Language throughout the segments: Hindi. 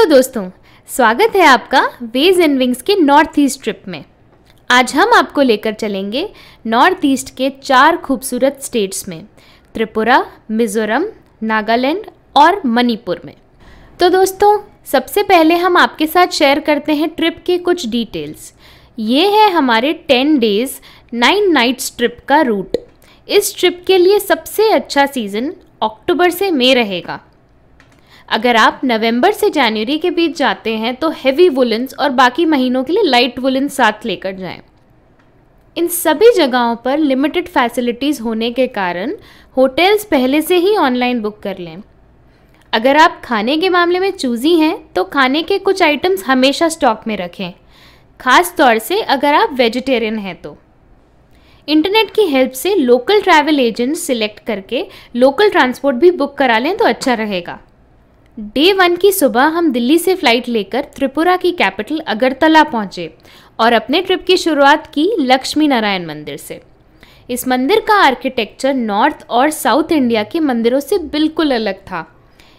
हेलो दोस्तों स्वागत है आपका वेज एंड विंग्स के नॉर्थ ईस्ट ट्रिप में आज हम आपको लेकर चलेंगे नॉर्थ ईस्ट के चार खूबसूरत स्टेट्स में त्रिपुरा मिजोरम नागालैंड और मणिपुर में तो दोस्तों सबसे पहले हम आपके साथ शेयर करते हैं ट्रिप के कुछ डिटेल्स ये है हमारे ten days nine nights trip का रूट इस ट्रिप के लिए सबसे अच्छा सीज़न अक्टूबर से मई रहेगा अगर आप नवंबर से जनवरी के बीच जाते हैं तो हेवी वुलन्स और बाकी महीनों के लिए लाइट वुलन्स साथ लेकर जाएं। इन सभी जगहों पर लिमिटेड फैसिलिटीज़ होने के कारण होटल्स पहले से ही ऑनलाइन बुक कर लें अगर आप खाने के मामले में चूजी हैं तो खाने के कुछ आइटम्स हमेशा स्टॉक में रखें ख़ास तौर से अगर आप वेजिटेरियन हैं तो इंटरनेट की हेल्प से लोकल ट्रैवल एजेंट सिलेक्ट करके लोकल ट्रांसपोर्ट भी बुक करा लें तो अच्छा रहेगा डे वन की सुबह हम दिल्ली से फ्लाइट लेकर त्रिपुरा की कैपिटल अगरतला पहुंचे और अपने ट्रिप की शुरुआत की लक्ष्मी नारायण मंदिर से इस मंदिर का आर्किटेक्चर नॉर्थ और साउथ इंडिया के मंदिरों से बिल्कुल अलग था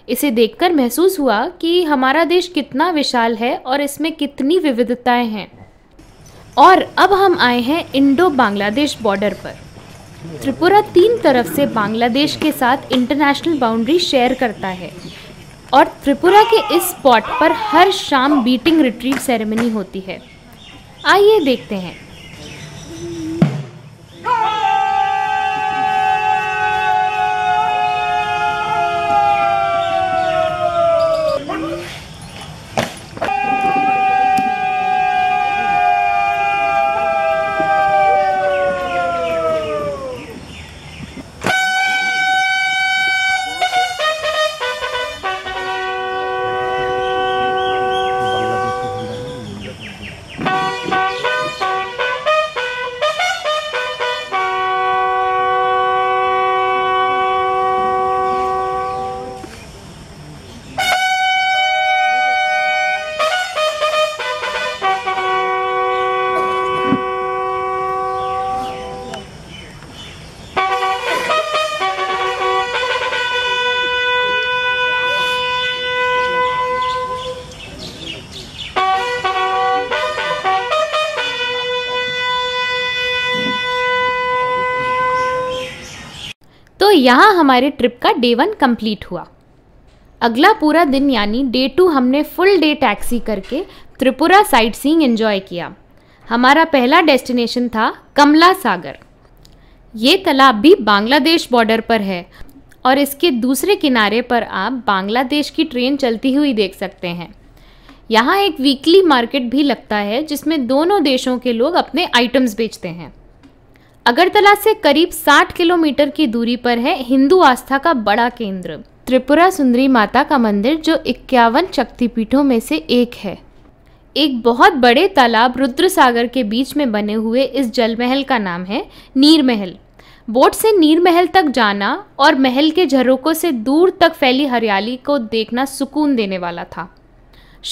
इसे देखकर महसूस हुआ कि हमारा देश कितना विशाल है और इसमें कितनी विविधताएं हैं और अब हम आए हैं इंडो बांग्लादेश बॉर्डर पर त्रिपुरा तीन तरफ से बांग्लादेश के साथ इंटरनेशनल बाउंड्री शेयर करता है और त्रिपुरा के इस स्पॉट पर हर शाम बीटिंग रिट्रीट सेरेमनी होती है आइए देखते हैं यहाँ हमारे ट्रिप का डे वन कम्प्लीट हुआ अगला पूरा दिन यानी डे टू हमने फुल डे टैक्सी करके त्रिपुरा साइट सींग एन्जॉय किया हमारा पहला डेस्टिनेशन था कमला सागर ये तालाब भी बांग्लादेश बॉर्डर पर है और इसके दूसरे किनारे पर आप बांग्लादेश की ट्रेन चलती हुई देख सकते हैं यहाँ एक वीकली मार्केट भी लगता है जिसमें दोनों देशों के लोग अपने आइटम्स बेचते हैं अगरतला से करीब 60 किलोमीटर की दूरी पर है हिंदू आस्था का बड़ा केंद्र त्रिपुरा सुंदरी माता का मंदिर जो इक्यावन शक्तिपीठों में से एक है एक बहुत बड़े तालाब रुद्र सागर के बीच में बने हुए इस जल महल का नाम है नीर महल बोट से नीर महल तक जाना और महल के झरोकों से दूर तक फैली हरियाली को देखना सुकून देने वाला था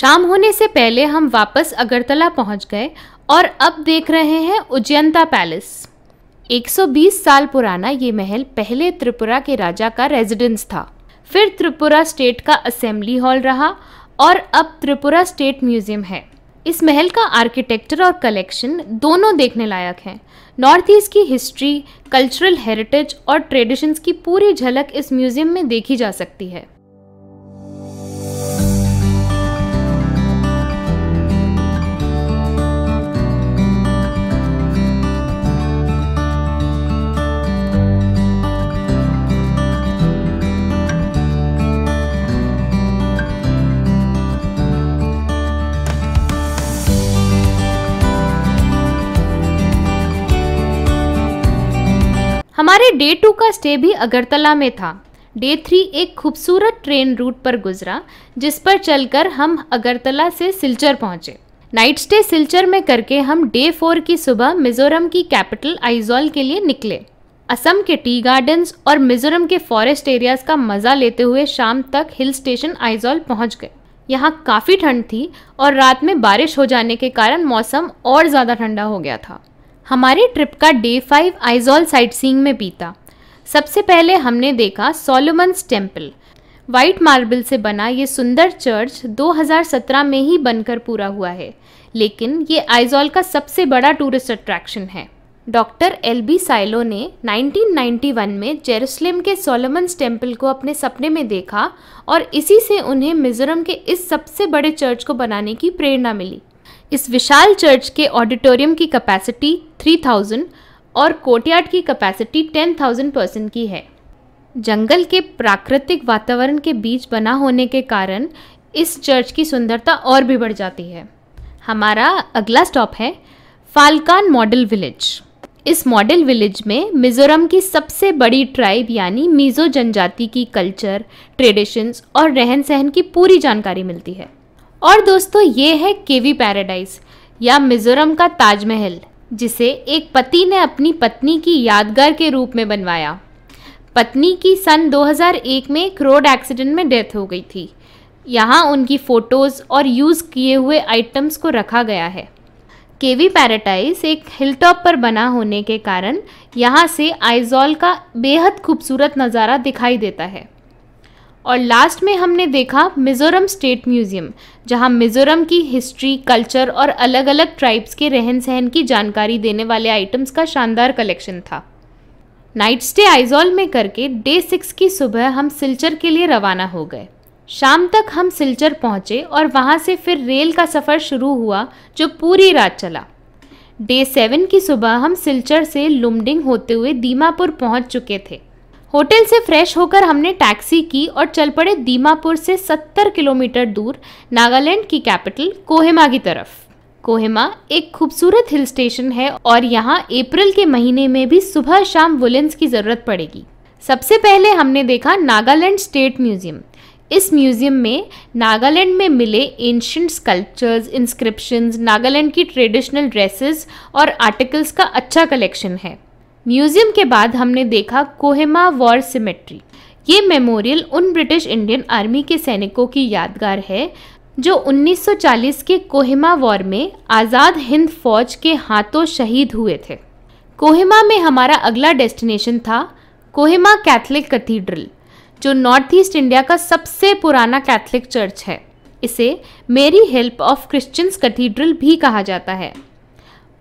शाम होने से पहले हम वापस अगरतला पहुंच गए और अब देख रहे हैं उज्जैनता पैलेस 120 साल पुराना ये महल पहले त्रिपुरा के राजा का रेजिडेंस था फिर त्रिपुरा स्टेट का असेंबली हॉल रहा और अब त्रिपुरा स्टेट म्यूजियम है इस महल का आर्किटेक्चर और कलेक्शन दोनों देखने लायक हैं नॉर्थ ईस्ट की हिस्ट्री कल्चरल हेरिटेज और ट्रेडिशंस की पूरी झलक इस म्यूजियम में देखी जा सकती है डे टू का स्टे भी अगरतला में था डे थ्री एक खूबसूरत ट्रेन रूट पर गुजरा जिस पर चलकर हम अगरतला से सिलचर पहुंचे नाइट स्टे सिलचर में करके हम डे फोर की सुबह मिजोरम की कैपिटल आइजॉल के लिए निकले असम के टी गार्डन्स और मिजोरम के फॉरेस्ट एरियाज का मज़ा लेते हुए शाम तक हिल स्टेशन आइजॉल पहुंच गए यहाँ काफ़ी ठंड थी और रात में बारिश हो जाने के कारण मौसम और ज़्यादा ठंडा हो गया था हमारे ट्रिप का day five Aizawl sightseeing में बीता सबसे पहले हमने देखा सोलोमन्स टेम्पल वाइट मार्बल से बना ये सुंदर चर्च 2017 में ही बनकर पूरा हुआ है लेकिन ये आइजॉल का सबसे बड़ा टूरिस्ट अट्रैक्शन है डॉक्टर एल बी साइलो ने 1991 में जेरूसलम के सोलोमन्स टेम्पल को अपने सपने में देखा और इसी से उन्हें मिज़ोरम के इस सबसे बड़े चर्च को बनाने की प्रेरणा मिली इस विशाल चर्च के ऑडिटोरियम की कैपेसिटी 3000 और कोर्टयार्ड की कैपेसिटी 10,000 पर्सन की है जंगल के प्राकृतिक वातावरण के बीच बना होने के कारण इस चर्च की सुंदरता और भी बढ़ जाती है हमारा अगला स्टॉप है फालकान मॉडल विलेज इस मॉडल विलेज में मिज़ोरम की सबसे बड़ी ट्राइब यानी मिज़ो जनजाति की कल्चर ट्रेडिशंस और रहन सहन की पूरी जानकारी मिलती है और दोस्तों ये है केवी पैराडाइज या मिज़ोरम का ताजमहल जिसे एक पति ने अपनी पत्नी की यादगार के रूप में बनवाया पत्नी की सन 2001 में एक रोड एक्सीडेंट में डेथ हो गई थी यहाँ उनकी फ़ोटोज़ और यूज़ किए हुए आइटम्स को रखा गया है केवी पैराटाइज एक हिल टॉप पर बना होने के कारण यहाँ से आइजॉल का बेहद खूबसूरत नज़ारा दिखाई देता है और लास्ट में हमने देखा मिज़ोरम स्टेट म्यूज़ियम जहां मिज़ोरम की हिस्ट्री कल्चर और अलग अलग ट्राइब्स के रहन सहन की जानकारी देने वाले आइटम्स का शानदार कलेक्शन था नाइट स्टे आइजोल में करके डे सिक्स की सुबह हम सिलचर के लिए रवाना हो गए शाम तक हम सिलचर पहुँचे और वहाँ से फिर रेल का सफ़र शुरू हुआ जो पूरी रात चला डे सेवन की सुबह हम सिलचर से लुमडिंग होते हुए दीमापुर पहुँच चुके थे होटल से फ्रेश होकर हमने टैक्सी की और चल पड़े दीमापुर से 70 किलोमीटर दूर नागालैंड की कैपिटल कोहिमा की तरफ कोहिमा एक खूबसूरत हिल स्टेशन है और यहाँ अप्रैल के महीने में भी सुबह शाम वुलेंस की ज़रूरत पड़ेगी सबसे पहले हमने देखा नागालैंड स्टेट म्यूज़ियम इस म्यूज़ियम में नागालैंड में मिले एंशंट स्कल्पचर्स इंस्क्रिप्शंस नागालैंड की ट्रेडिशनल ड्रेसेस और आर्टिकल्स का अच्छा कलेक्शन है म्यूजियम के बाद हमने देखा कोहिमा वॉर सिमेट्री ये मेमोरियल उन ब्रिटिश इंडियन आर्मी के सैनिकों की यादगार है जो 1940 के कोहिमा वॉर में आज़ाद हिंद फौज के हाथों शहीद हुए थे कोहिमा में हमारा अगला डेस्टिनेशन था कोहिमा कैथलिक कैथीड्रल जो नॉर्थ ईस्ट इंडिया का सबसे पुराना कैथलिक चर्च है इसे मेरी हेल्प ऑफ क्रिश्चियंस कैथीड्रल भी कहा जाता है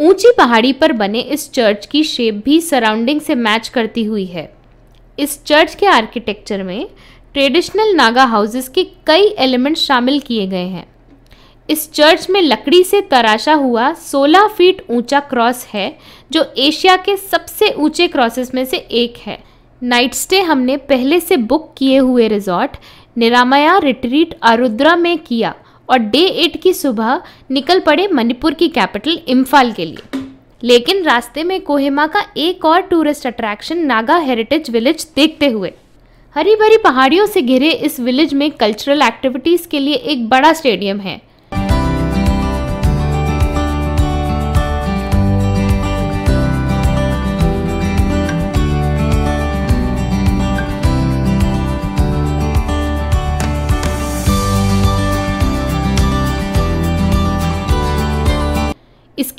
ऊंची पहाड़ी पर बने इस चर्च की शेप भी सराउंडिंग से मैच करती हुई है इस चर्च के आर्किटेक्चर में ट्रेडिशनल नागा हाउसेस के कई एलिमेंट शामिल किए गए हैं इस चर्च में लकड़ी से तराशा हुआ 16 फीट ऊंचा क्रॉस है जो एशिया के सबसे ऊंचे क्रॉसेस में से एक है नाइट स्टे हमने पहले से बुक किए हुए रिजॉर्ट निरामया रिट्रीट आरुद्रा में किया और डे एट की सुबह निकल पड़े मणिपुर की कैपिटल इम्फाल के लिए लेकिन रास्ते में कोहिमा का एक और tourist attraction Naga heritage village देखते हुए हरी भरी पहाड़ियों से घिरे इस विलेज में कल्चरल एक्टिविटीज़ के लिए एक बड़ा स्टेडियम है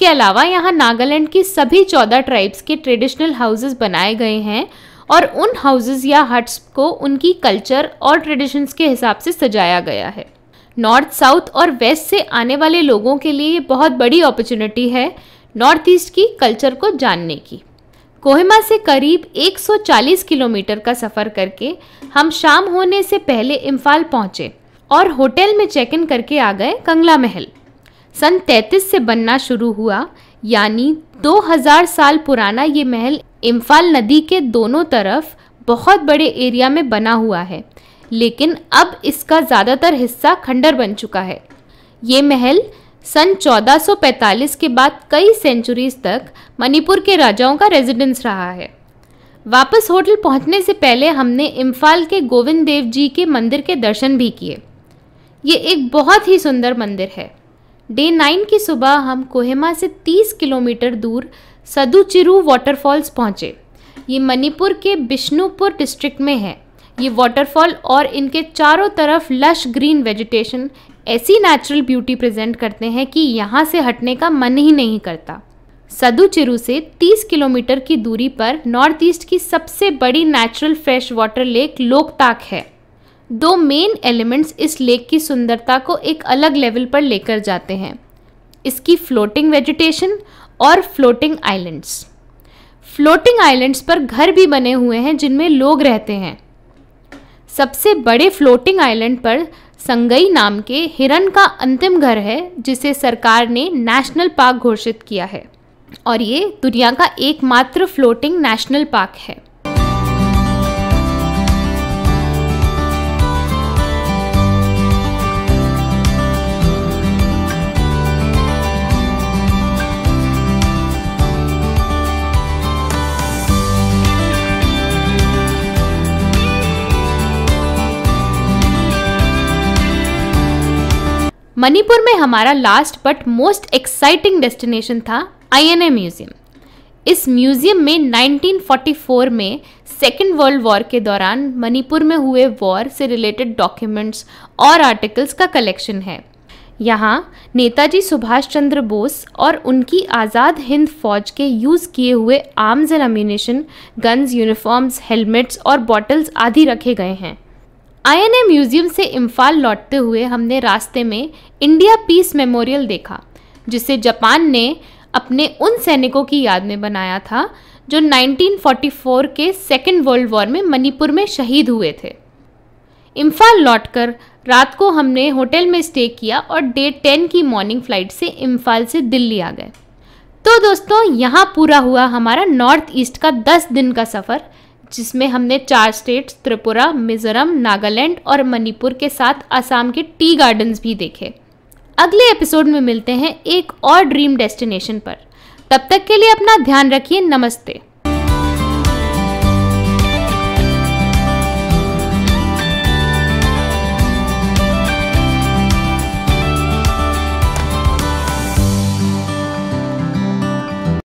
इसके अलावा यहाँ नागालैंड की सभी चौदह ट्राइब्स के ट्रेडिशनल हाउसेज बनाए गए हैं और उन हाउसेज या हट्स को उनकी कल्चर और ट्रेडिशंस के हिसाब से सजाया गया है नॉर्थ साउथ और वेस्ट से आने वाले लोगों के लिए ये बहुत बड़ी अपॉर्चुनिटी है नॉर्थ ईस्ट की कल्चर को जानने की कोहिमा से करीब 140 किलोमीटर का सफ़र करके हम शाम होने से पहले इम्फाल पहुँचे और होटल में चेक इन करके आ गए कंगला महल सन 33 से बनना शुरू हुआ यानी 2000 साल पुराना ये महल इम्फाल नदी के दोनों तरफ बहुत बड़े एरिया में बना हुआ है लेकिन अब इसका ज़्यादातर हिस्सा खंडर बन चुका है ये महल सन 1445 के बाद कई सेंचुरीज तक मणिपुर के राजाओं का रेजिडेंस रहा है वापस होटल पहुंचने से पहले हमने इम्फाल के गोविंद देव जी के मंदिर के दर्शन भी किए ये एक बहुत ही सुंदर मंदिर है डे नाइन की सुबह हम कोहिमा से 30 किलोमीटर दूर सदुचिरू वाटरफॉल्स पहुँचे ये मणिपुर के बिष्णुपुर डिस्ट्रिक्ट में है ये वाटरफॉल और इनके चारों तरफ लश ग्रीन वेजिटेशन ऐसी नेचुरल ब्यूटी प्रेजेंट करते हैं कि यहाँ से हटने का मन ही नहीं करता सदुचिरु से 30 किलोमीटर की दूरी पर नॉर्थ ईस्ट की सबसे बड़ी natural fresh water lake Loktak है दो मेन एलिमेंट्स इस लेक की सुंदरता को एक अलग लेवल पर लेकर जाते हैं इसकी फ्लोटिंग वेजिटेशन और फ्लोटिंग आइलैंड्स फ्लोटिंग आइलैंड्स पर घर भी बने हुए हैं जिनमें लोग रहते हैं सबसे बड़े फ्लोटिंग आइलैंड पर संगई नाम के हिरन का अंतिम घर है जिसे सरकार ने नेशनल पार्क घोषित किया है और ये दुनिया का एकमात्र फ्लोटिंग नेशनल पार्क है मणिपुर में हमारा last but most exciting destination था आईएनए म्यूजियम इस म्यूजियम में 1944 में सेकेंड वर्ल्ड वॉर के दौरान मणिपुर में हुए वॉर से रिलेटेड डॉक्यूमेंट्स और आर्टिकल्स का कलेक्शन है यहाँ नेताजी सुभाष चंद्र बोस और उनकी आज़ाद हिंद फौज के यूज़ किए हुए arms and ammunition guns uniforms helmets और बॉटल्स आदि रखे गए हैं आईएनए म्यूजियम से इम्फाल लौटते हुए हमने रास्ते में इंडिया पीस मेमोरियल देखा जिसे जापान ने अपने उन सैनिकों की याद में बनाया था जो 1944 के सेकेंड वर्ल्ड वॉर में मणिपुर में शहीद हुए थे इम्फाल लौटकर रात को हमने होटल में स्टे किया और डे टेन की मॉर्निंग फ्लाइट से इम्फाल से दिल्ली आ गए तो दोस्तों यहाँ पूरा हुआ हमारा नॉर्थ ईस्ट का दस दिन का सफ़र जिसमें हमने चार स्टेट्स त्रिपुरा मिजोरम नागालैंड और मणिपुर के साथ आसाम के टी गार्डन्स भी देखे अगले एपिसोड में मिलते हैं एक और ड्रीम डेस्टिनेशन पर तब तक के लिए अपना ध्यान रखिए नमस्ते